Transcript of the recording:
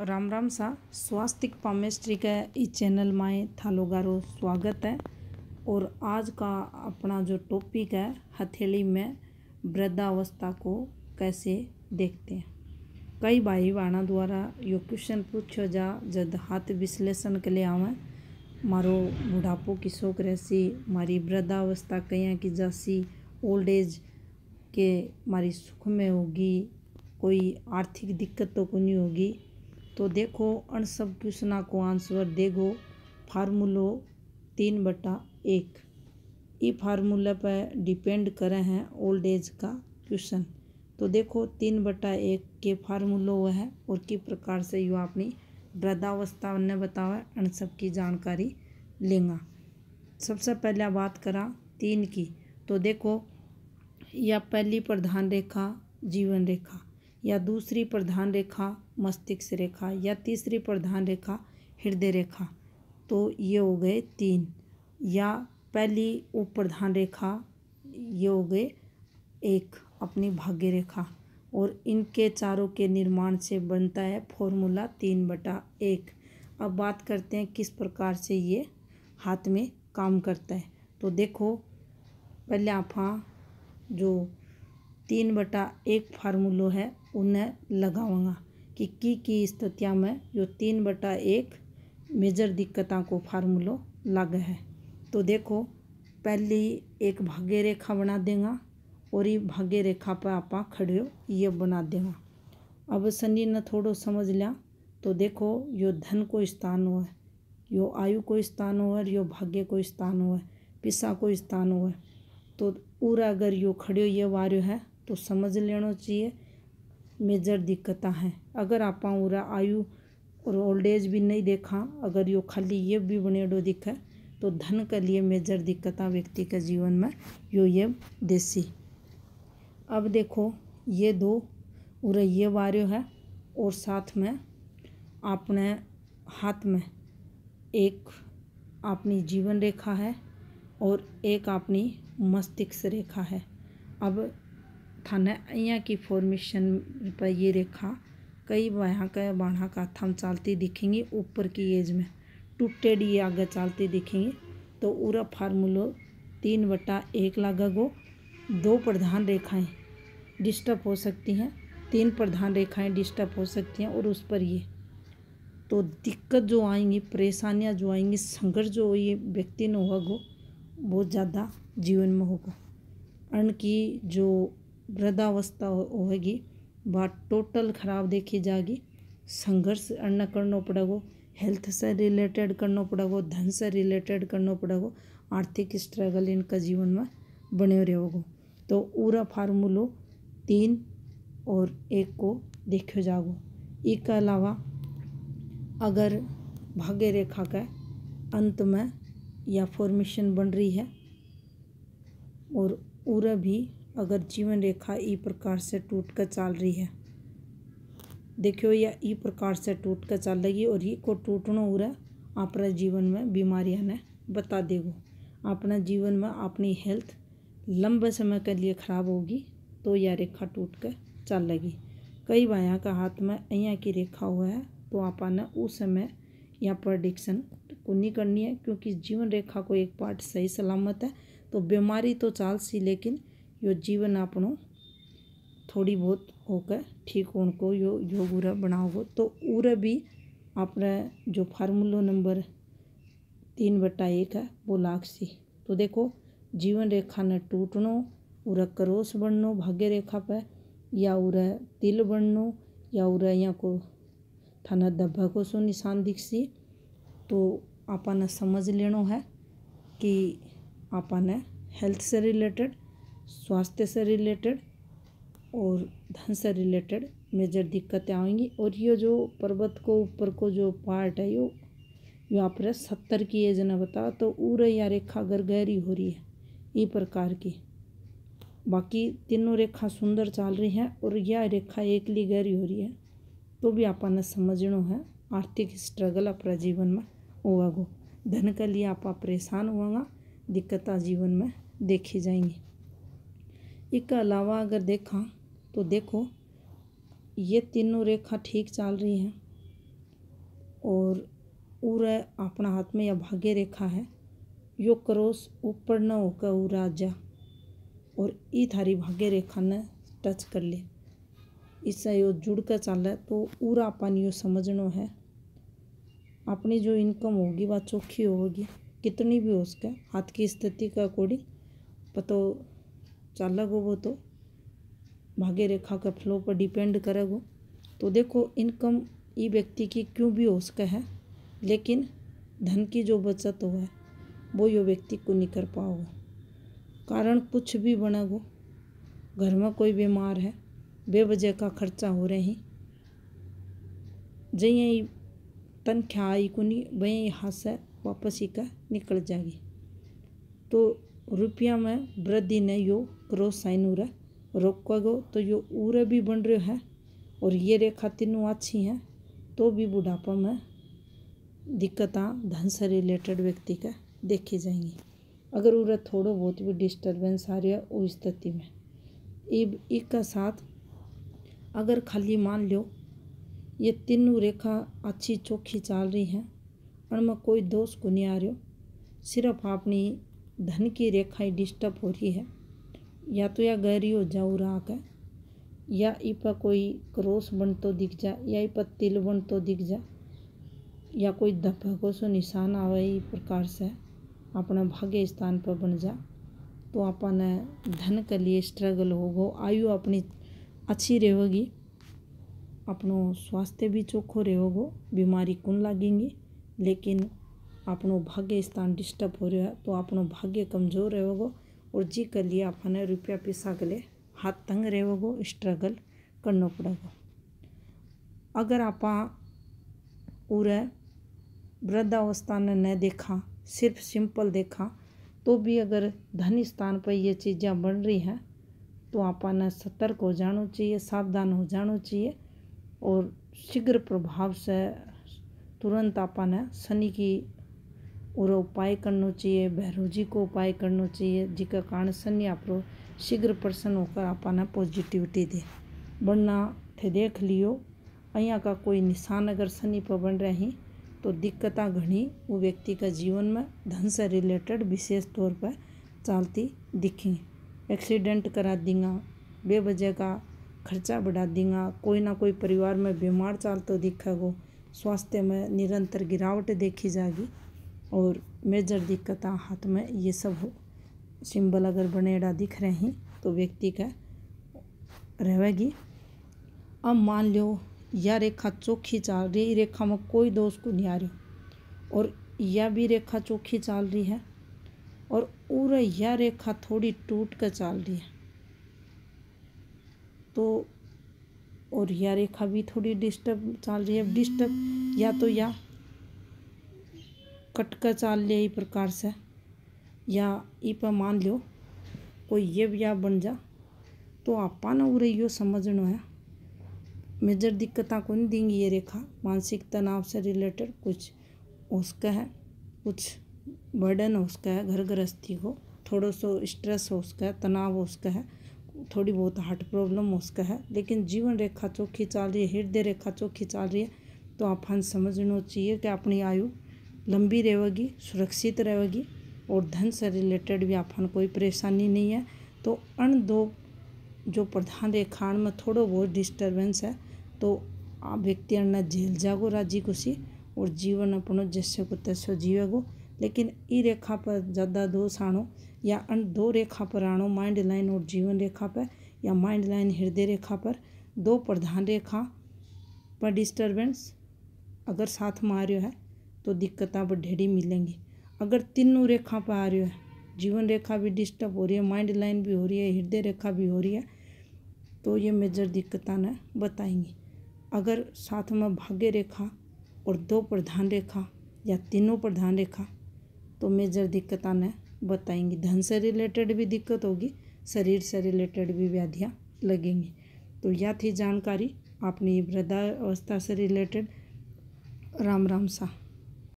राम राम सा स्वास्तिक पामेस्ट्री का इस चैनल में थालो गारो स्वागत है और आज का अपना जो टॉपिक है हथेली में वृद्धावस्था को कैसे देखते हैं कई भाई बाणा द्वारा यो क्वेश्चन पूछो जा जद हाथ विश्लेषण के लिए आवें मारो बुढ़ापो की शोक रहसी मारी वृद्धावस्था कहीं की जासी ओल्ड एज के मारी सुख में होगी कोई आर्थिक दिक्कत तो को नहीं होगी तो देखो अन सब क्वेश्चन को आंसर देगो फार्मूलो तीन बटा एक ई फार्मूले पर डिपेंड करे हैं ओल्ड एज का क्वेश्चन तो देखो तीन बटा एक के फार्मूलो वह है और किस प्रकार से यू अपनी वृद्धावस्था ने बतावा अन सब की जानकारी लेंगा सबसे पहले बात करा तीन की तो देखो यह पहली प्रधान रेखा जीवन रेखा या दूसरी प्रधान रेखा मस्तिष्क रेखा या तीसरी प्रधान रेखा हृदय रेखा तो ये हो गए तीन या पहली उप प्रधान रेखा ये हो गए एक अपनी भाग्य रेखा और इनके चारों के निर्माण से बनता है फॉर्मूला तीन बटा एक अब बात करते हैं किस प्रकार से ये हाथ में काम करता है तो देखो पहले आप हाँ, जो तीन बटा एक फार्मूलो है उन्हें लगाऊंगा कि की की स्थितियाँ में यो तीन बटा एक मेजर दिक्कतों को फार्मूलो लागे है तो देखो पहली एक भाग्य रेखा बना देंगे और ये भाग्य रेखा पर आप खड़े हो ये बना देंगे अब सनी ने थोड़ो समझ लिया तो देखो यो धन को स्थान हुआ है यो आयु को स्थान हुआ और यो भाग्य को स्थान हुआ है पिसा को स्थान हुआ है तो पूरा अगर यो खड़े ये वार्य है तो समझ लेना चाहिए मेजर दिक्कत हैं अगर आप आयु और ओल्ड एज भी नहीं देखा अगर यो खाली ये भी बनेडो दिखे तो धन के लिए मेजर दिक्कत व्यक्ति के जीवन में यो ये देसी अब देखो ये दो उरे ये वार्यो है और साथ में आपने हाथ में एक अपनी जीवन रेखा है और एक अपनी मस्तिष्क रेखा है अब अँ की फॉर्मेशन पर ये रेखा कई वहाँ का बाढ़ा का थम चालती दिखेंगी ऊपर की एज में टूटेड ये आगे चालती दिखेंगे तो पूरा फार्मूलो तीन बटा एक लागा गो दो प्रधान रेखाएं डिस्टर्ब हो सकती हैं तीन प्रधान रेखाएं डिस्टर्ब हो सकती हैं और उस पर ये तो दिक्कत जो आएंगी परेशानियाँ जो आएंगी संघर्ष जो ये व्यक्ति ने होगा बहुत ज़्यादा जीवन में होगा अन्न की जो वृद्धावस्था होगी बात टोटल ख़राब देखी जाएगी संघर्ष अन्ना करना पड़ेगा हेल्थ से रिलेटेड करना पड़ेगा धन से रिलेटेड करना पड़ेगा आर्थिक स्ट्रगल इनका जीवन में बने रहेगा तो पूरा फार्मूलो तीन और एक को देखो जागो इसके अलावा अगर भाग्य रेखा का अंत में या फॉर्मेशन बन रही है और पूरा भी अगर जीवन रेखा ई प्रकार से टूट कर चल रही है देखियो यह ई प्रकार से टूट कर चल रही है और ये को टूटना हो रहा आप जीवन में बीमारियां ने बता देगो अपना जीवन में अपनी हेल्थ लंबे समय के लिए ख़राब होगी तो यह रेखा टूट कर चल लगी कई बाया का हाथ में अया की रेखा हुआ है तो आपने उस समय यह प्रडिक्शन को नहीं करनी है क्योंकि जीवन रेखा को एक पार्ट सही सलामत है तो बीमारी तो चाल सी लेकिन यो जीवन आपणो थोड़ी बहुत होकर ठीक हो को यो योग उरा बनाओगो तो उरा भी अपने जो फार्मूलो नंबर तीन बटा एक है वो सी तो देखो जीवन रेखा ने टूटनो उरा करोस बनो भाग्य रेखा पे या उरा तिल बनो या उरा यहाँ को थाना दब्बा को सो निशान दिखसी तो आपने समझ लेनो है कि आपने हेल्थ से रिलेटेड स्वास्थ्य से रिलेटेड और धन से रिलेटेड मेजर दिक्कतें आएंगी और ये जो पर्वत को ऊपर को जो पार्ट है यो यहाँ पर सत्तर की एज ने बता तो ऊरे या रेखा अगर गहरी हो रही है ये प्रकार की बाकी तीनों रेखा सुंदर चल रही हैं और यह रेखा एक लिए गहरी हो रही है तो भी आप समझना है आर्थिक स्ट्रगल अपना जीवन में होगा धन के लिए आप परेशान होगा दिक्कत जीवन में देखी जाएंगी इसके अलावा अगर देखा तो देखो ये तीनों रेखा ठीक चाल रही हैं और पूरा अपना हाथ में यह भाग्य रेखा है यो क्रॉस ऊपर न होकर उरा जा और ई थारी भाग्य रेखा ने टच कर ले इससे यो जुड़ कर चल है तो उरा अपन यो समझना है अपनी जो इनकम होगी वह चौखी होगी कितनी भी हो सके हाथ की स्थिति का अकॉर्डिंग पतो चालक वो तो भाग्य रेखा के फ्लो पर डिपेंड करेगो तो देखो इनकम ई व्यक्ति की क्यों भी हो सके है लेकिन धन की जो बचत हो है वो यो व्यक्ति को नहीं कर पाओगे कारण कुछ भी बनेगो घर में कोई बीमार है बेवजह का खर्चा हो रहे हैं जही तनख्वाह आई को नहीं वही हाथ से वापस ही का निकल जाएगी तो रुपया में वृद्धि ने यो ક્રોસ साइन ઉરે રોકવાગો तो यो उरे भी बन रहे है और ये रेखा तीनों अच्छी हैं तो भी बुढ़ापा में दिक्कत धन से रिलेटेड व्यक्ति का देखी जाएंगी अगर उरा थोड़ा बहुत भी डिस्टर्बेंस आ रही है उस स्थिति में इब का साथ अगर खाली मान लो ये तीनों रेखा अच्छी चौखी चाल रही हैं और मैं कोई दोष को नहीं आ रही सिर्फ अपनी धन की रेखाएं डिस्टर्ब हो रही है या तो या गहरी हो जाओ राख है या इपा कोई क्रॉस बन तो दिख जा या इपा तिल बन तो दिख जा या कोई को सो निशान आवे प्रकार से अपना भाग्य स्थान पर बन जा तो अपन धन के लिए स्ट्रगल होगो आयु अपनी अच्छी रहेगी अपनों स्वास्थ्य भी चोखो रहेगो बीमारी कौन लागेंगी लेकिन अपनों भाग्य स्थान डिस्टर्ब हो रहा है तो अपनों भाग्य कमज़ोर रहेगो और जी के लिए आपने रुपया पैसा के लिए हाथ तंग रहेगो स्ट्रगल करना पड़ेगा अगर आप पूरे वृद्धावस्था ने न देखा सिर्फ सिंपल देखा तो भी अगर धन स्थान पर ये चीज़ें बन रही हैं तो आपने सतर्क हो जाना चाहिए सावधान हो जाना चाहिए और शीघ्र प्रभाव से तुरंत आपने शनि की ઓરો उपाय करना चाहिए भैरव जी को उपाय करना चाहिए जी का कारण सन्नी आप शीघ्र प्रसन्न होकर आपाना पॉजिटिविटी दे वरना थे देख लियो अँ का कोई निशान अगर सनी पर बन रही तो दिक्कत घनी वो व्यक्ति का जीवन में धन से रिलेटेड विशेष तौर पर चलती दिखी एक्सीडेंट करा देंगा बेवजह का खर्चा बढ़ा देंगा कोई ना कोई परिवार में बीमार चाल तो दिखेगो स्वास्थ्य में निरंतर गिरावट देखी जाएगी और मेजर दिक्कत हाथ में ये सब हो सिंबल अगर बनेड़ा दिख रहे हैं तो व्यक्ति का रहेगी अब मान लो यह रेखा चौखी चाल रही रेखा में कोई दोष को नहीं आ रही और यह भी रेखा चौखी चाल रही है और पूरा यह रेखा थोड़ी टूट कर चाल रही है तो और यह रेखा भी थोड़ी डिस्टर्ब चाल रही है डिस्टर्ब या तो यह कटका चाल लिया इस प्रकार से या इ पर मान लियो कोई ये ब्याह बन जा तो आपा ना रही हो समझना है मेजर दिक्कत को नहीं देंगी ये रेखा मानसिक तनाव से रिलेटेड कुछ उसका है कुछ बर्डन हो उसका है घर गृहस्थी को थोड़ा सो स्ट्रेस हो उसका है तनाव हो उसका है थोड़ी बहुत हार्ट प्रॉब्लम हो उसका है लेकिन जीवन रेखा चौखी चाल रही है हृदय रेखा चौखी चाल रही है तो आप हम हाँ समझना चाहिए कि अपनी आयु लंबी रहेगी सुरक्षित रहेगी और धन से रिलेटेड भी आपन कोई परेशानी नहीं है तो अन दो जो प्रधान रेखाण में थोड़ा बहुत डिस्टर्बेंस है तो आप व्यक्ति अन्न झेल जागो राजी खुशी और जीवन अपनो जैसे को तैसे जीवेगो लेकिन ई रेखा पर ज़्यादा दोष आणो या अन दो रेखा पर आणो माइंड लाइन और जीवन रेखा पर या माइंड लाइन हृदय रेखा पर दो प्रधान रेखा पर डिस्टर्बेंस अगर साथ मारियो है तो दिक्कतें बढेरी मिलेंगी अगर तीनों रेखा पर आ रही है जीवन रेखा भी डिस्टर्ब हो रही है माइंड लाइन भी हो रही है हृदय रेखा भी हो रही है तो ये मेजर दिक्कत न बताएंगी अगर साथ में भाग्य रेखा और दो प्रधान रेखा या तीनों प्रधान रेखा तो मेजर दिक्कत न बताएंगी धन से रिलेटेड भी दिक्कत होगी शरीर से रिलेटेड भी व्याधियाँ लगेंगी तो यह थी जानकारी आपने वृद्धावस्था से रिलेटेड राम राम सा